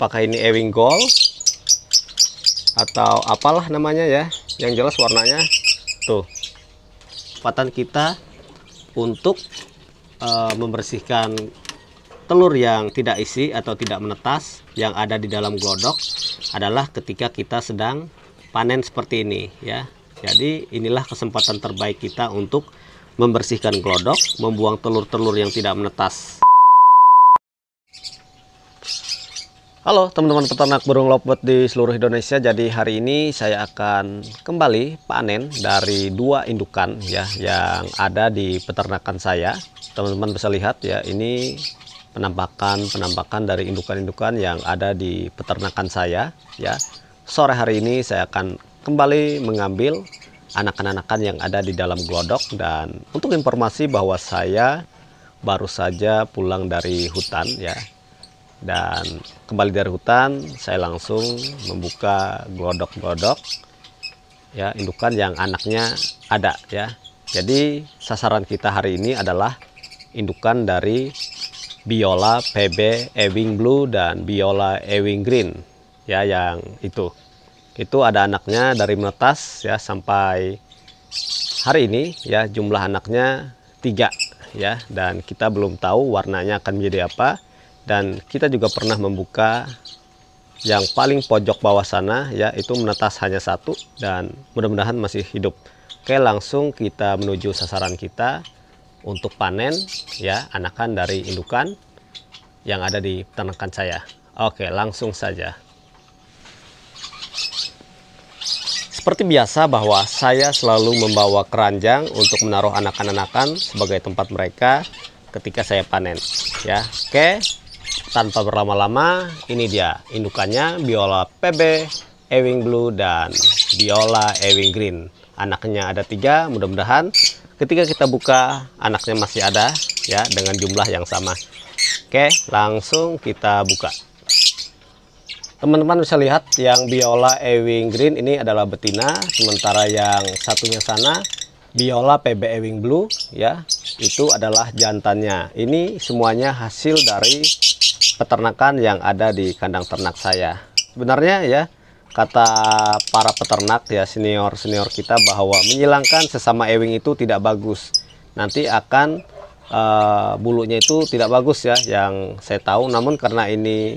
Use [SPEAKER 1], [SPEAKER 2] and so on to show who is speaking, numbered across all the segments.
[SPEAKER 1] apakah ini Ewing Gold atau apalah namanya ya yang jelas warnanya tuh kesempatan kita untuk e, membersihkan telur yang tidak isi atau tidak menetas yang ada di dalam glodok adalah ketika kita sedang panen seperti ini ya jadi inilah kesempatan terbaik kita untuk membersihkan glodok membuang telur-telur yang tidak menetas Halo teman-teman peternak burung lovebird di seluruh Indonesia. Jadi hari ini saya akan kembali panen dari dua indukan ya yang ada di peternakan saya. Teman-teman bisa lihat ya ini penampakan-penampakan dari indukan-indukan yang ada di peternakan saya ya. Sore hari ini saya akan kembali mengambil anak-anakan yang ada di dalam glodok dan untuk informasi bahwa saya baru saja pulang dari hutan ya dan kembali dari hutan saya langsung membuka godok-godok, ya indukan yang anaknya ada ya jadi sasaran kita hari ini adalah indukan dari Biola PB Ewing Blue dan Biola Ewing Green ya yang itu itu ada anaknya dari menetas ya sampai hari ini ya jumlah anaknya tiga ya dan kita belum tahu warnanya akan menjadi apa dan kita juga pernah membuka yang paling pojok bawah sana ya itu menetas hanya satu dan mudah-mudahan masih hidup oke langsung kita menuju sasaran kita untuk panen ya anakan dari indukan yang ada di peternakan saya oke langsung saja Seperti biasa bahwa saya selalu membawa keranjang untuk menaruh anakan-anakan sebagai tempat mereka ketika saya panen. Ya, oke. Tanpa berlama-lama, ini dia indukannya Biola PB, Ewing Blue, dan Biola Ewing Green. Anaknya ada tiga, mudah-mudahan ketika kita buka anaknya masih ada ya dengan jumlah yang sama. Oke, langsung kita buka. Teman-teman bisa lihat yang Biola Ewing Green ini adalah betina, sementara yang satunya sana Biola PB Ewing Blue ya, itu adalah jantannya. Ini semuanya hasil dari peternakan yang ada di kandang ternak saya. Sebenarnya ya kata para peternak ya senior-senior kita bahwa menyilangkan sesama ewing itu tidak bagus. Nanti akan uh, bulunya itu tidak bagus ya yang saya tahu namun karena ini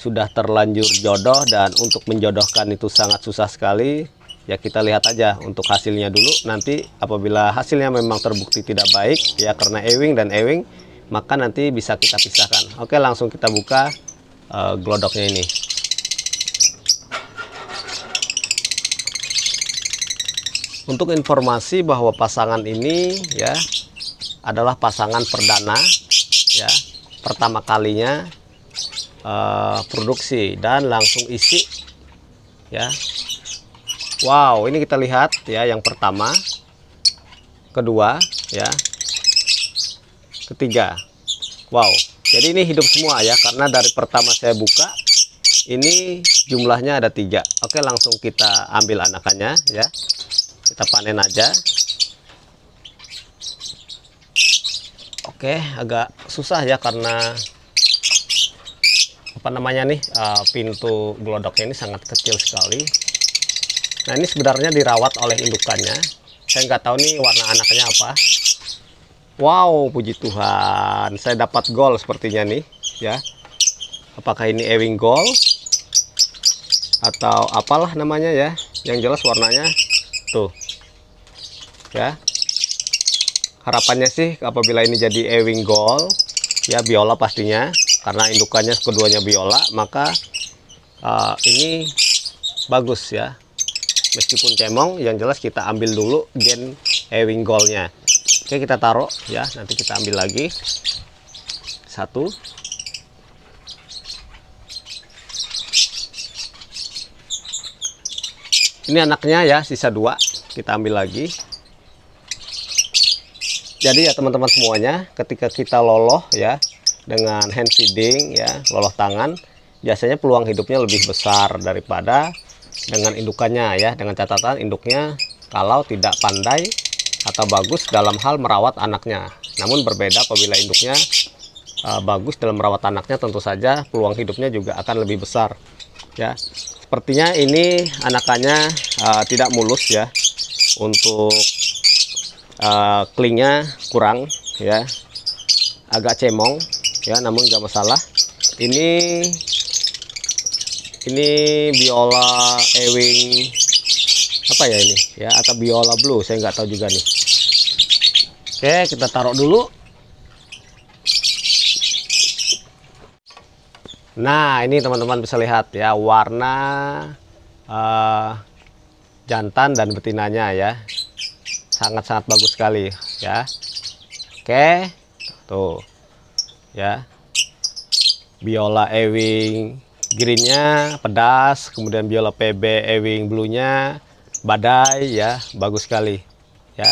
[SPEAKER 1] sudah terlanjur jodoh dan untuk menjodohkan itu sangat susah sekali ya kita lihat aja untuk hasilnya dulu nanti apabila hasilnya memang terbukti tidak baik ya karena ewing dan ewing maka nanti bisa kita pisahkan oke langsung kita buka uh, glodoknya ini untuk informasi bahwa pasangan ini ya adalah pasangan perdana ya pertama kalinya uh, produksi dan langsung isi ya Wow ini kita lihat ya yang pertama kedua ya ketiga wow jadi ini hidup semua ya karena dari pertama saya buka ini jumlahnya ada tiga oke langsung kita ambil anakannya ya kita panen aja oke agak susah ya karena apa namanya nih eh, pintu glodoknya ini sangat kecil sekali nah ini sebenarnya dirawat oleh indukannya saya nggak tahu nih warna anaknya apa Wow, puji Tuhan. Saya dapat gol sepertinya nih, ya. Apakah ini ewing gol? Atau apalah namanya ya? Yang jelas warnanya tuh. Ya. Harapannya sih apabila ini jadi ewing gol, ya biola pastinya karena indukannya keduanya biola, maka uh, ini bagus ya. Meskipun cemong, yang jelas kita ambil dulu gen ewing golnya oke kita taruh ya nanti kita ambil lagi satu ini anaknya ya sisa dua kita ambil lagi jadi ya teman-teman semuanya ketika kita loloh ya dengan hand feeding ya loloh tangan biasanya peluang hidupnya lebih besar daripada dengan indukannya ya dengan catatan induknya kalau tidak pandai atau bagus dalam hal merawat anaknya. Namun berbeda apabila induknya uh, bagus dalam merawat anaknya tentu saja peluang hidupnya juga akan lebih besar. Ya. Sepertinya ini anakannya uh, tidak mulus ya. Untuk uh, e, klingnya kurang ya. Agak cemong ya, namun gak masalah. Ini ini biola ewing apa ya ini ya atau biola blue saya nggak tahu juga nih oke kita taruh dulu nah ini teman-teman bisa lihat ya warna uh, jantan dan betinanya ya sangat-sangat bagus sekali ya oke tuh ya biola ewing greennya pedas kemudian biola pb ewing bluenya badai ya bagus sekali ya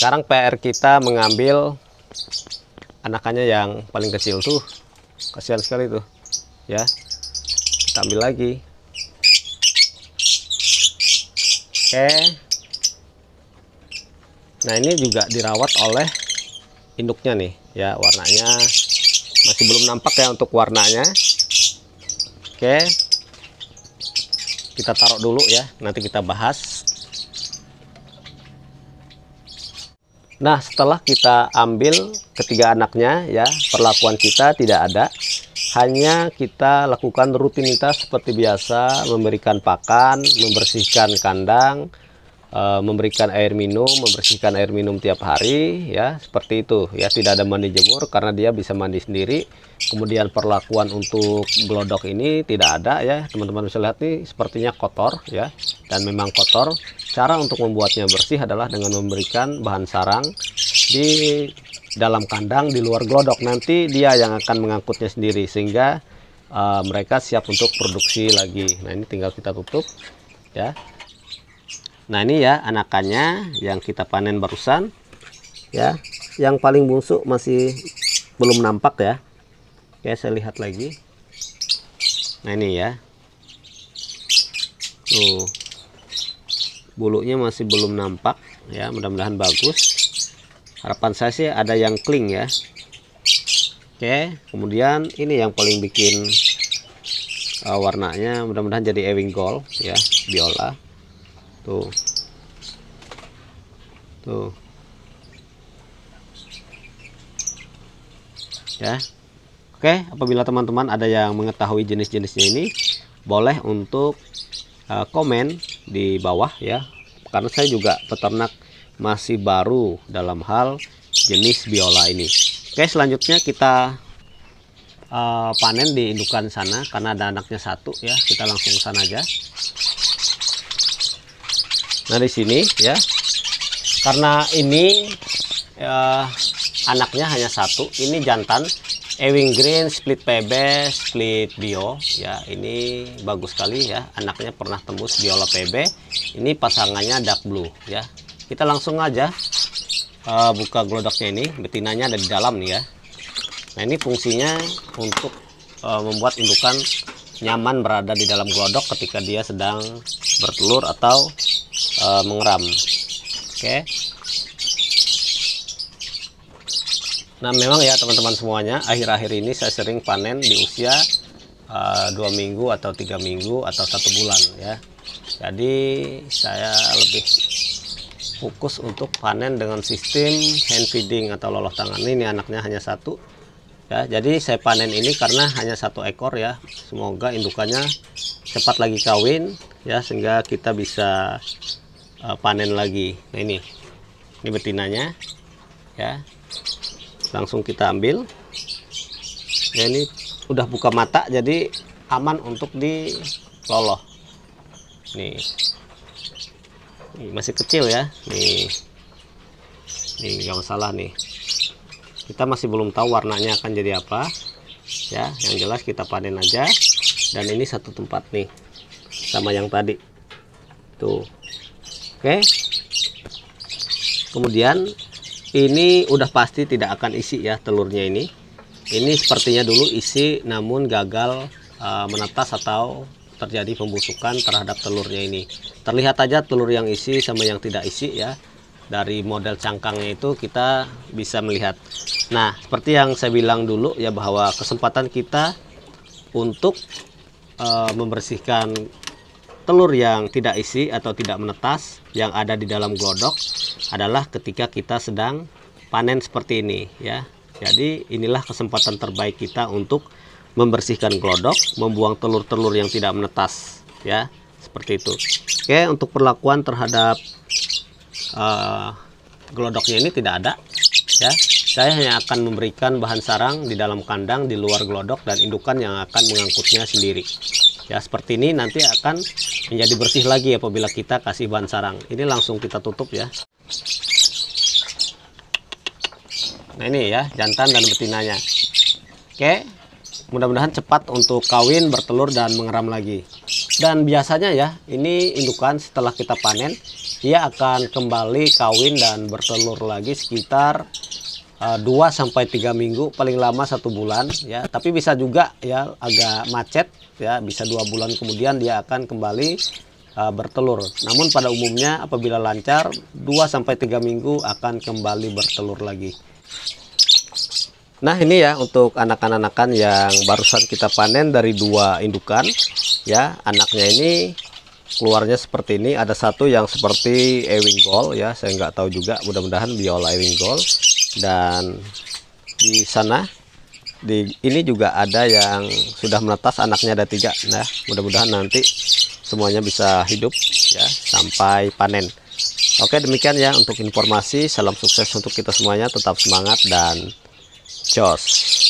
[SPEAKER 1] sekarang PR kita mengambil anakannya yang paling kecil tuh kasihan sekali tuh ya kita ambil lagi oke nah ini juga dirawat oleh induknya nih ya warnanya masih belum nampak ya untuk warnanya oke kita taruh dulu ya nanti kita bahas Nah setelah kita ambil ketiga anaknya ya perlakuan kita tidak ada hanya kita lakukan rutinitas seperti biasa memberikan pakan membersihkan kandang Eh, memberikan air minum, membersihkan air minum tiap hari ya, seperti itu ya, tidak ada mandi jemur karena dia bisa mandi sendiri. Kemudian perlakuan untuk glodok ini tidak ada ya, teman-teman bisa lihat nih sepertinya kotor ya dan memang kotor. Cara untuk membuatnya bersih adalah dengan memberikan bahan sarang di dalam kandang di luar glodok Nanti dia yang akan mengangkutnya sendiri sehingga uh, mereka siap untuk produksi lagi. Nah, ini tinggal kita tutup ya. Nah ini ya anakannya yang kita panen barusan ya. Yang paling bungsu masih belum nampak ya. Oke saya lihat lagi. Nah ini ya. Tuh bulunya masih belum nampak ya. Mudah-mudahan bagus. Harapan saya sih ada yang kling ya. Oke kemudian ini yang paling bikin uh, warnanya mudah-mudahan jadi ewing gold ya biola tuh tuh ya oke apabila teman-teman ada yang mengetahui jenis-jenisnya ini boleh untuk uh, komen di bawah ya karena saya juga peternak masih baru dalam hal jenis biola ini oke selanjutnya kita uh, panen di indukan sana karena ada anaknya satu ya kita langsung sana aja nah di sini ya karena ini eh, anaknya hanya satu ini jantan Ewing Green split PB split bio ya ini bagus sekali ya anaknya pernah tembus biola PB ini pasangannya dark blue ya kita langsung aja eh, buka glodoknya ini betinanya ada di dalam nih ya nah ini fungsinya untuk eh, membuat indukan nyaman berada di dalam glodok ketika dia sedang bertelur atau uh, mengeram oke okay. Nah memang ya teman-teman semuanya akhir-akhir ini saya sering panen di usia eh, dua minggu atau tiga minggu atau satu bulan ya. Jadi saya lebih fokus untuk panen dengan sistem hand feeding atau loloh tangan ini anaknya hanya satu ya. Jadi saya panen ini karena hanya satu ekor ya. Semoga indukannya cepat lagi kawin ya sehingga kita bisa uh, panen lagi nah ini ini betinanya ya langsung kita ambil ya ini udah buka mata jadi aman untuk diloloh nih ini masih kecil ya nih nih nggak masalah nih kita masih belum tahu warnanya akan jadi apa ya yang jelas kita panen aja dan ini satu tempat nih sama yang tadi tuh oke kemudian ini udah pasti tidak akan isi ya telurnya ini ini sepertinya dulu isi namun gagal uh, menetas atau terjadi pembusukan terhadap telurnya ini terlihat aja telur yang isi sama yang tidak isi ya dari model cangkangnya itu kita bisa melihat nah seperti yang saya bilang dulu ya bahwa kesempatan kita untuk e, membersihkan telur yang tidak isi atau tidak menetas yang ada di dalam godok adalah ketika kita sedang panen seperti ini ya. Jadi inilah kesempatan terbaik kita untuk membersihkan godok, membuang telur-telur yang tidak menetas ya. Seperti itu. Oke, untuk perlakuan terhadap uh, eh, gelodoknya ini tidak ada ya saya hanya akan memberikan bahan sarang di dalam kandang di luar gelodok dan indukan yang akan mengangkutnya sendiri. Ya, seperti ini nanti akan menjadi bersih lagi apabila kita kasih bahan sarang. Ini langsung kita tutup ya. Nah, ini ya jantan dan betinanya. Oke. Mudah-mudahan cepat untuk kawin, bertelur dan mengeram lagi. Dan biasanya ya, ini indukan setelah kita panen, ia akan kembali kawin dan bertelur lagi sekitar 2 eh, sampai 3 minggu paling lama satu bulan ya tapi bisa juga ya agak macet ya bisa dua bulan kemudian dia akan kembali uh, bertelur namun pada umumnya apabila lancar 2 sampai 3 minggu akan kembali bertelur lagi nah ini ya untuk anakan-anakan yang barusan kita panen dari dua indukan ya anaknya ini keluarnya seperti ini ada satu yang seperti Ewing Gold ya saya nggak tahu juga mudah-mudahan biola Ewing Gold dan di sana di ini juga ada yang sudah menetas anaknya ada tiga nah mudah-mudahan nanti semuanya bisa hidup ya sampai panen oke demikian ya untuk informasi salam sukses untuk kita semuanya tetap semangat dan jos